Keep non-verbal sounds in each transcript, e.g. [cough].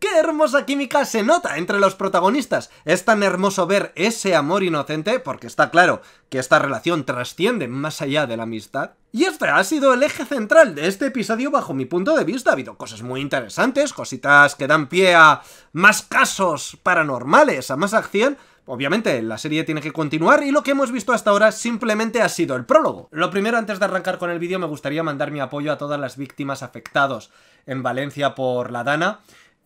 ¡Qué hermosa química se nota entre los protagonistas! Es tan hermoso ver ese amor inocente, porque está claro que esta relación trasciende más allá de la amistad. Y este ha sido el eje central de este episodio bajo mi punto de vista. Ha habido cosas muy interesantes, cositas que dan pie a más casos paranormales, a más acción, Obviamente, la serie tiene que continuar y lo que hemos visto hasta ahora simplemente ha sido el prólogo. Lo primero, antes de arrancar con el vídeo, me gustaría mandar mi apoyo a todas las víctimas afectadas en Valencia por la Dana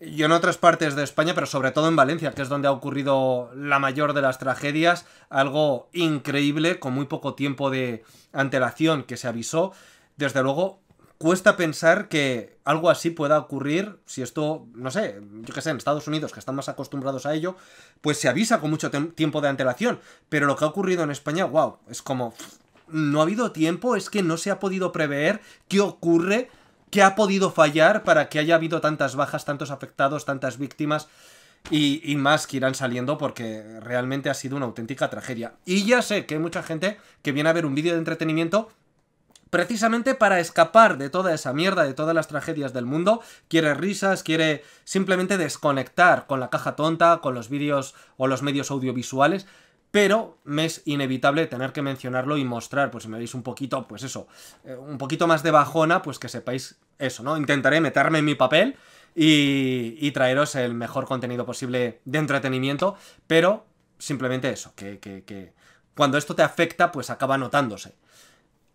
y en otras partes de España, pero sobre todo en Valencia, que es donde ha ocurrido la mayor de las tragedias, algo increíble, con muy poco tiempo de antelación que se avisó. Desde luego, cuesta pensar que algo así pueda ocurrir si esto, no sé, yo qué sé, en Estados Unidos, que están más acostumbrados a ello, pues se avisa con mucho tiempo de antelación. Pero lo que ha ocurrido en España, wow, es como... no ha habido tiempo, es que no se ha podido prever qué ocurre ¿Qué ha podido fallar para que haya habido tantas bajas, tantos afectados, tantas víctimas y, y, más que irán saliendo porque realmente ha sido una auténtica tragedia? Y ya sé que hay mucha gente que viene a ver un vídeo de entretenimiento precisamente para escapar de toda esa mierda, de todas las tragedias del mundo, quiere risas, quiere simplemente desconectar con la caja tonta, con los vídeos o los medios audiovisuales pero me es inevitable tener que mencionarlo y mostrar, pues si me veis un poquito, pues eso, eh, un poquito más de bajona, pues que sepáis eso, ¿no? Intentaré meterme en mi papel y, traeros el mejor contenido posible de entretenimiento, pero simplemente eso, que cuando esto te afecta, pues acaba notándose.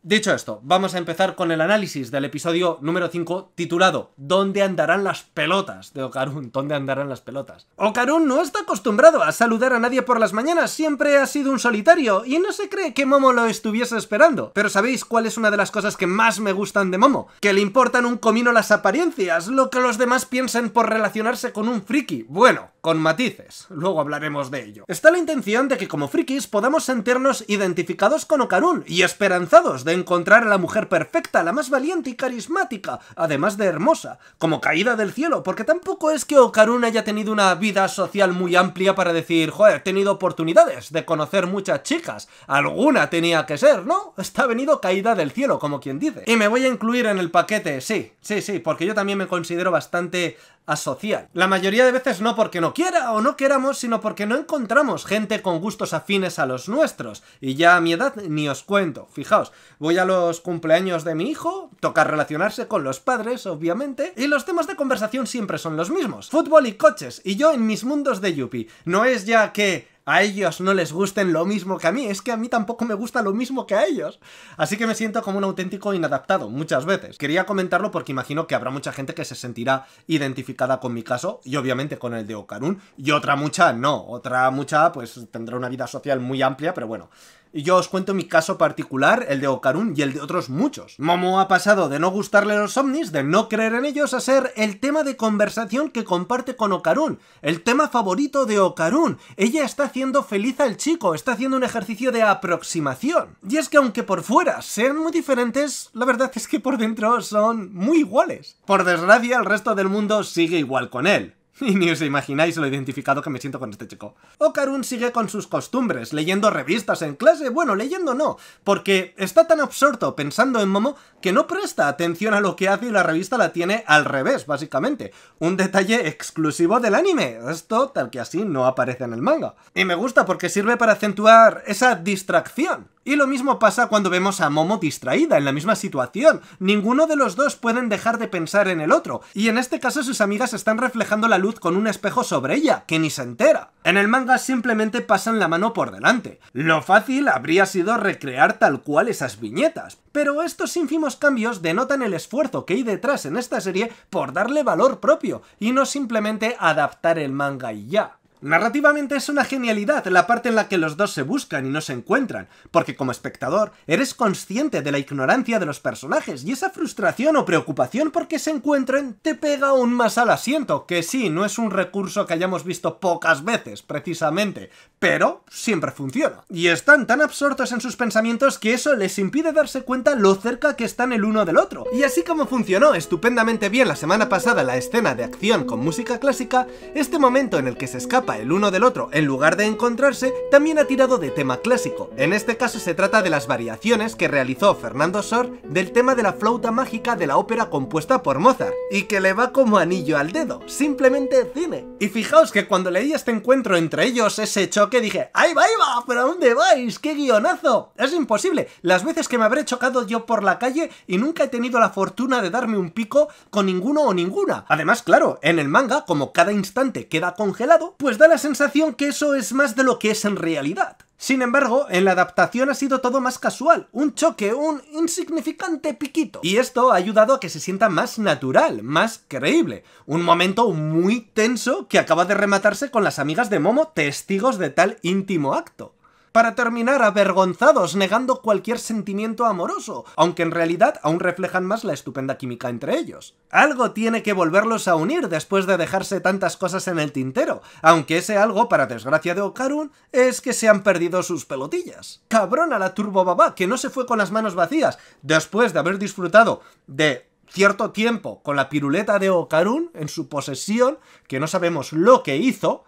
Dicho esto, vamos a empezar con el análisis del episodio número 5 titulado ¿Dónde andarán las pelotas? de Okarun. ¿Dónde andarán las pelotas? Okarun no está acostumbrado a saludar a nadie por las mañanas, siempre ha sido un solitario y no se cree que Momo lo estuviese esperando. Pero ¿sabéis cuál es una de las cosas que más me gustan de Momo? Que le importan un comino las apariencias, lo que los demás piensen por relacionarse con un friki. Bueno, con matices, luego hablaremos de ello. Está la intención de que como frikis podamos sentirnos identificados con Okarun y esperanzados de encontrar a la mujer perfecta, la más valiente y carismática, además de hermosa, como caída del cielo, porque tampoco es que Okarun haya tenido una vida social muy amplia para decir, joder, he tenido oportunidades de conocer muchas chicas, alguna tenía que ser, ¿no? Está venido caída del cielo, como quien dice. Y me voy a incluir en el paquete, sí, sí, sí, porque yo también me considero bastante social La mayoría de veces no porque no quiera o no queramos, sino porque no encontramos gente con gustos afines a los nuestros. Y ya a mi edad ni os cuento. Fijaos, voy a los cumpleaños de mi hijo, toca relacionarse con los padres, obviamente, y los temas de conversación siempre son los mismos. Fútbol y coches, y yo en mis mundos de yuppie. No es ya que a ellos no les gusten lo mismo que a mí, es que a mí tampoco me gusta lo mismo que a ellos. Así que me siento como un auténtico inadaptado muchas veces. Quería comentarlo porque imagino que habrá mucha gente que se sentirá identificada con mi caso y obviamente con el de Okarun y otra mucha no, otra mucha pues tendrá una vida social muy amplia, pero bueno, y yo os cuento mi caso particular, el de Okarun y el de otros muchos. Momo ha pasado de no gustarle los ovnis, de no creer en ellos, a ser el tema de conversación que comparte con Okarun, el tema favorito de Okarun. Ella está haciendo feliz al chico, está haciendo un ejercicio de aproximación. Y es que aunque por fuera sean muy diferentes, la verdad es que por dentro son muy iguales. Por desgracia, el resto del mundo sigue igual con él. [laughs] Y ni os imagináis lo identificado que me siento con este chico. Okarun sigue con sus costumbres, leyendo revistas en clase, bueno, leyendo no, porque está tan absorto pensando en Momo que no presta atención a lo que hace y la revista la tiene al revés, básicamente. Un detalle exclusivo del anime, esto tal que así no aparece en el manga. Y me gusta porque sirve para acentuar esa distracción. Y lo mismo pasa cuando vemos a Momo distraída, en la misma situación. Ninguno de los dos pueden dejar de pensar en el otro, y en este caso sus amigas están reflejando la luz con un espejo sobre ella, que ni se entera. En el manga simplemente pasan la mano por delante. Lo fácil habría sido recrear tal cual esas viñetas, pero estos ínfimos cambios denotan el esfuerzo que hay detrás en esta serie por darle valor propio, y no simplemente adaptar el manga y ya. Narrativamente es una genialidad la parte en la que los dos se buscan y no se encuentran, porque como espectador eres consciente de la ignorancia de los personajes y esa frustración o preocupación porque se encuentren te pega aún más al asiento, que sí, no es un recurso que hayamos visto pocas veces, precisamente, pero siempre funciona. Y están tan absortos en sus pensamientos que eso les impide darse cuenta lo cerca que están el uno del otro. Y así como funcionó estupendamente bien la semana pasada la escena de acción con música clásica, este momento en el que se escapa el uno del otro en lugar de encontrarse, también ha tirado de tema clásico. En este caso se trata de las variaciones que realizó Fernando Sor del tema de la flauta mágica de la ópera compuesta por Mozart, y que le va como anillo al dedo, simplemente cine. Y fijaos que cuando leí este encuentro entre ellos, ese choque, dije ¡Ahí va, ahí va! ¿Pero a dónde vais? ¡Qué guionazo! Es imposible. Las veces que me habré chocado yo por la calle y nunca he tenido la fortuna de darme un pico con ninguno o ninguna. Además, claro, en el manga, como cada instante queda congelado, pues da la sensación que eso es más de lo que es en realidad. Sin embargo, en la adaptación ha sido todo más casual, un choque, un insignificante piquito. Y esto ha ayudado a que se sienta más natural, más creíble. Un momento muy tenso que acaba de rematarse con las amigas de Momo testigos de tal íntimo acto para terminar avergonzados negando cualquier sentimiento amoroso, aunque en realidad aún reflejan más la estupenda química entre ellos. Algo tiene que volverlos a unir después de dejarse tantas cosas en el tintero, aunque ese algo, para desgracia de Okarun, es que se han perdido sus pelotillas. Cabrón a la Turbo que no se fue con las manos vacías, después de haber disfrutado de cierto tiempo con la piruleta de Okarun en su posesión, que no sabemos lo que hizo,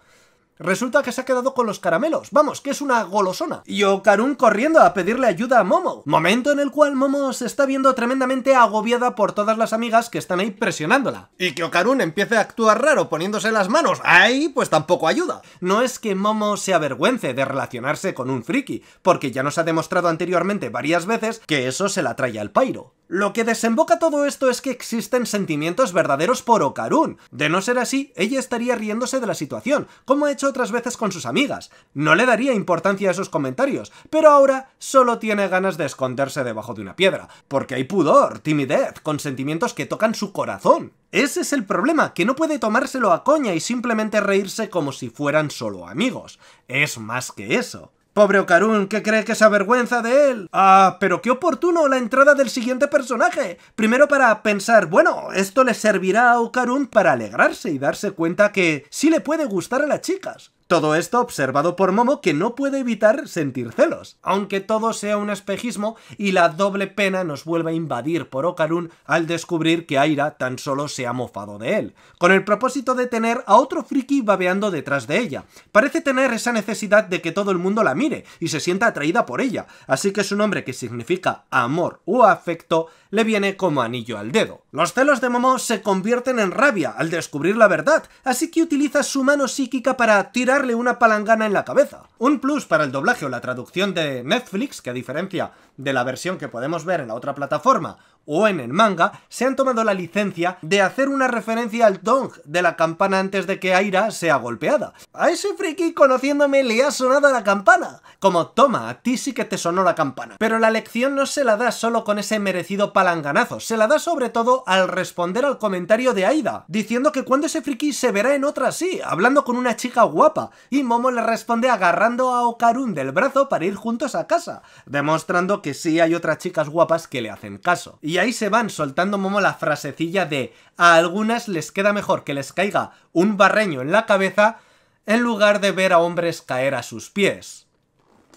Resulta que se ha quedado con los caramelos. Vamos, que es una golosona. Y Okarun corriendo a pedirle ayuda a Momo. Momento en el cual Momo se está viendo tremendamente agobiada por todas las amigas que están ahí presionándola. Y que Okarun empiece a actuar raro poniéndose las manos ahí, pues tampoco ayuda. No es que Momo se avergüence de relacionarse con un friki, porque ya nos ha demostrado anteriormente varias veces que eso se la trae al pairo. Lo que desemboca todo esto es que existen sentimientos verdaderos por Okarun. De no ser así, ella estaría riéndose de la situación, como ha hecho otras veces con sus amigas. No le daría importancia a esos comentarios, pero ahora solo tiene ganas de esconderse debajo de una piedra, porque hay pudor, timidez, con sentimientos que tocan su corazón. Ese es el problema, que no puede tomárselo a coña y simplemente reírse como si fueran solo amigos. Es más que eso. Pobre Ocarun, que cree que se avergüenza de él. Ah, pero qué oportuno la entrada del siguiente personaje. Primero para pensar, bueno, esto le servirá a Ocarun para alegrarse y darse cuenta que sí le puede gustar a las chicas. Todo esto observado por Momo que no puede evitar sentir celos, aunque todo sea un espejismo y la doble pena nos vuelve a invadir por Okarun al descubrir que Aira tan solo se ha mofado de él, con el propósito de tener a otro friki babeando detrás de ella. Parece tener esa necesidad de que todo el mundo la mire y se sienta atraída por ella, así que su nombre que significa amor o afecto le viene como anillo al dedo. Los celos de Momo se convierten en rabia al descubrir la verdad, así que utiliza su mano psíquica para tirar una palangana en la cabeza. Un plus para el doblaje o la traducción de Netflix, que a diferencia de la versión que podemos ver en la otra plataforma, o en el manga, se han tomado la licencia de hacer una referencia al dong de la campana antes de que Aira sea golpeada. A ese friki conociéndome le ha sonado la campana. Como, toma, a ti sí que te sonó la campana. Pero la lección no se la da solo con ese merecido palanganazo, se la da sobre todo al responder al comentario de Aida, diciendo que cuando ese friki se verá en otra sí, hablando con una chica guapa, y Momo le responde agarrando a Okarun del brazo para ir juntos a casa, demostrando que sí hay otras chicas guapas que le hacen caso. Y ahí se van soltando Momo la frasecilla de a algunas les queda mejor que les caiga un barreño en la cabeza en lugar de ver a hombres caer a sus pies.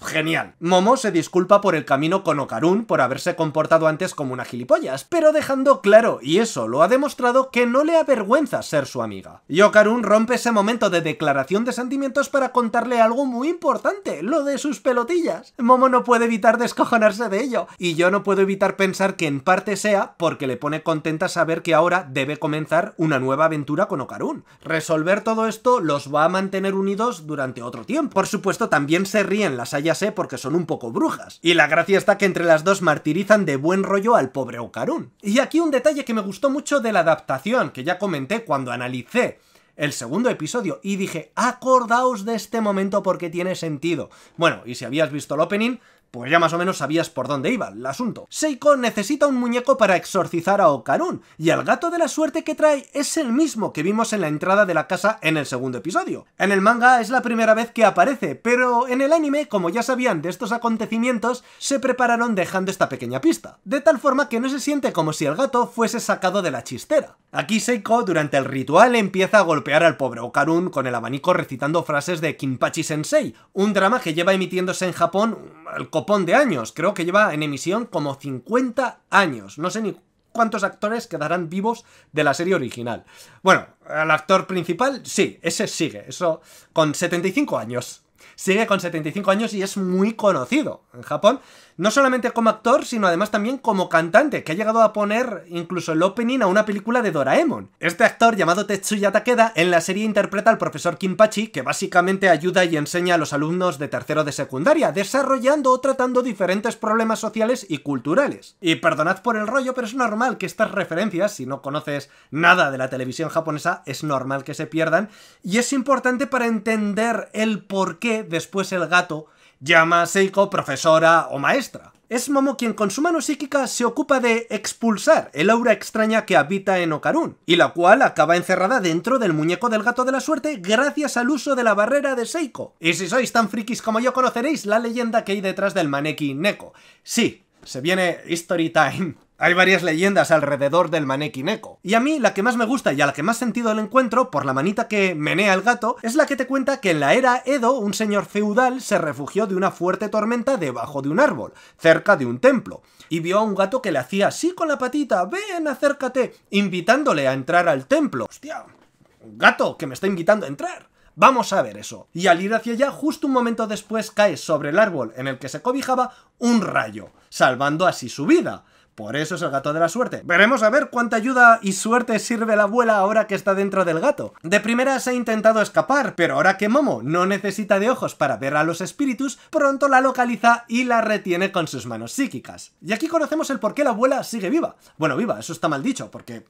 Genial. Momo se disculpa por el camino con Okarun por haberse comportado antes como una gilipollas, pero dejando claro, y eso lo ha demostrado, que no le avergüenza ser su amiga. Y Okarun rompe ese momento de declaración de sentimientos para contarle algo muy importante, lo de sus pelotillas. Momo no puede evitar descojonarse de ello, y yo no puedo evitar pensar que en parte sea porque le pone contenta saber que ahora debe comenzar una nueva aventura con Okarun. Resolver todo esto los va a mantener unidos durante otro tiempo. Por supuesto, también se ríen las ya sé porque son un poco brujas. Y la gracia está que entre las dos martirizan de buen rollo al pobre Ocarun. Y aquí un detalle que me gustó mucho de la adaptación, que ya comenté cuando analicé el segundo episodio y dije, acordaos de este momento porque tiene sentido. Bueno, y si habías visto el opening, pues ya más o menos sabías por dónde iba el asunto. Seiko necesita un muñeco para exorcizar a Okarun, y el gato de la suerte que trae es el mismo que vimos en la entrada de la casa en el segundo episodio. En el manga es la primera vez que aparece, pero en el anime, como ya sabían de estos acontecimientos, se prepararon dejando esta pequeña pista, de tal forma que no se siente como si el gato fuese sacado de la chistera. Aquí Seiko, durante el ritual, empieza a golpear al pobre Okarun con el abanico recitando frases de Kimpachi Sensei, un drama que lleva emitiéndose en Japón el copón de años. Creo que lleva en emisión como 50 años. No sé ni cuántos actores quedarán vivos de la serie original. Bueno, el actor principal, sí, ese sigue, eso con 75 años. Sigue con 75 años y es muy conocido en Japón no solamente como actor, sino además también como cantante, que ha llegado a poner incluso el opening a una película de Doraemon. Este actor, llamado Tetsuya Takeda, en la serie interpreta al profesor Kimpachi, que básicamente ayuda y enseña a los alumnos de tercero de secundaria, desarrollando o tratando diferentes problemas sociales y culturales. Y perdonad por el rollo, pero es normal que estas referencias, si no conoces nada de la televisión japonesa, es normal que se pierdan, y es importante para entender el por qué después el gato llama Seiko profesora o maestra. Es Momo quien con su mano psíquica se ocupa de expulsar el aura extraña que habita en Okarun, y la cual acaba encerrada dentro del muñeco del gato de la suerte gracias al uso de la barrera de Seiko. Y si sois tan frikis como yo conoceréis la leyenda que hay detrás del maneki Neko. Sí, se viene Story Time. Hay varias leyendas alrededor del maneki neko. Y a mí la que más me gusta y a la que más sentido el encuentro, por la manita que menea el gato, es la que te cuenta que en la era Edo un señor feudal se refugió de una fuerte tormenta debajo de un árbol, cerca de un templo, y vio a un gato que le hacía así con la patita, ven, acércate, invitándole a entrar al templo. Hostia, un gato que me está invitando a entrar. Vamos a ver eso. Y al ir hacia allá, justo un momento después cae sobre el árbol en el que se cobijaba un rayo, salvando así su vida. Por eso es el gato de la suerte. Veremos a ver cuánta ayuda y suerte sirve la abuela ahora que está dentro del gato. De primera se ha intentado escapar, pero ahora que Momo no necesita de ojos para ver a los espíritus, pronto la localiza y la retiene con sus manos psíquicas. Y aquí conocemos el por qué la abuela sigue viva. Bueno, viva, eso está mal dicho, porque eh,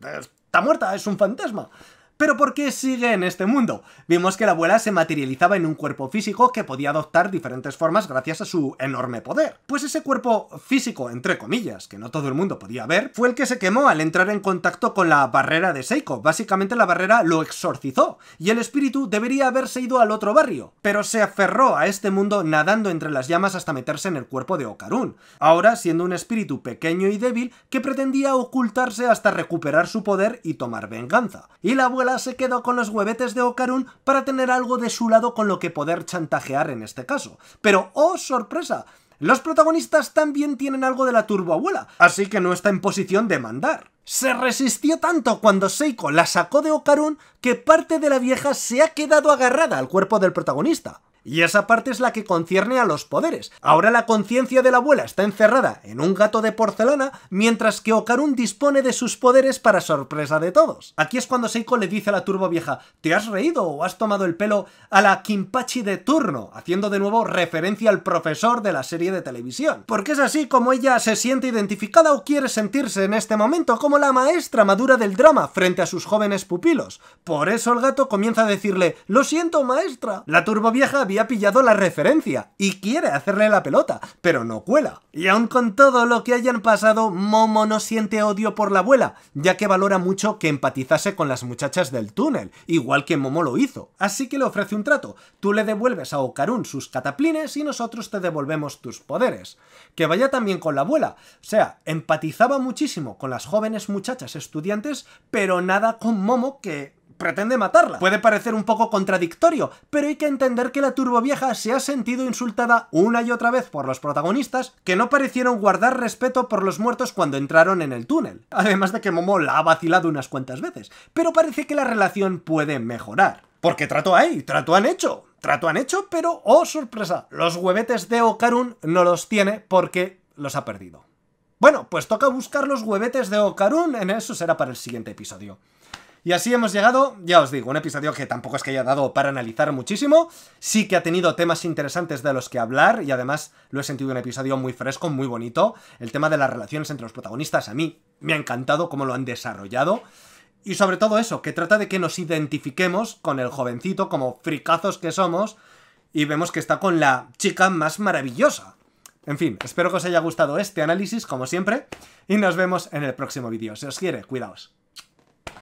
está muerta, es un fantasma. Pero ¿por qué sigue en este mundo? Vimos que la abuela se materializaba en un cuerpo físico que podía adoptar diferentes formas gracias a su enorme poder. Pues ese cuerpo físico, entre comillas, que no todo el mundo podía ver, fue el que se quemó al entrar en contacto con la barrera de Seiko. Básicamente la barrera lo exorcizó, y el espíritu debería haberse ido al otro barrio, pero se aferró a este mundo nadando entre las llamas hasta meterse en el cuerpo de Okarun, ahora siendo un espíritu pequeño y débil que pretendía ocultarse hasta recuperar su poder y tomar venganza. Y la se quedó con los huevetes de Ocarun para tener algo de su lado con lo que poder chantajear en este caso. Pero, ¡oh, sorpresa! Los protagonistas también tienen algo de la turboabuela, así que no está en posición de mandar. Se resistió tanto cuando Seiko la sacó de Ocarun que parte de la vieja se ha quedado agarrada al cuerpo del protagonista. Y esa parte es la que concierne a los poderes. Ahora la conciencia de la abuela está encerrada en un gato de porcelana, mientras que Okarun dispone de sus poderes para sorpresa de todos. Aquí es cuando Seiko le dice a la Turbovieja: ¿te has reído o has tomado el pelo a la Kimpachi de turno? Haciendo de nuevo referencia al profesor de la serie de televisión. Porque es así como ella se siente identificada o quiere sentirse en este momento como la maestra madura del drama frente a sus jóvenes pupilos. Por eso el gato comienza a decirle, lo siento maestra. La turbo vieja pillado la referencia y quiere hacerle la pelota, pero no cuela. Y aun con todo lo que hayan pasado, Momo no siente odio por la abuela, ya que valora mucho que empatizase con las muchachas del túnel, igual que Momo lo hizo. Así que le ofrece un trato, tú le devuelves a Okarun sus cataplines y nosotros te devolvemos tus poderes. Que vaya también con la abuela, o sea, empatizaba muchísimo con las jóvenes muchachas estudiantes, pero nada con Momo que pretende matarla. Puede parecer un poco contradictorio, pero hay que entender que la turbovieja se ha sentido insultada una y otra vez por los protagonistas, que no parecieron guardar respeto por los muertos cuando entraron en el túnel. Además de que Momo la ha vacilado unas cuantas veces, pero parece que la relación puede mejorar. Porque trato ahí trato han hecho. Trato han hecho, pero oh sorpresa, los huevetes de Okarun no los tiene porque los ha perdido. Bueno, pues toca buscar los huevetes de Okarun, en eso será para el siguiente episodio. Y así hemos llegado, ya os digo, un episodio que tampoco es que haya dado para analizar muchísimo, sí que ha tenido temas interesantes de los que hablar y además lo he sentido un episodio muy fresco, muy bonito. El tema de las relaciones entre los protagonistas a mí me ha encantado cómo lo han desarrollado. Y sobre todo eso, que trata de que nos identifiquemos con el jovencito como fricazos que somos y vemos que está con la chica más maravillosa. En fin, espero que os haya gustado este análisis, como siempre, y nos vemos en el próximo vídeo. Se os quiere, cuidaos.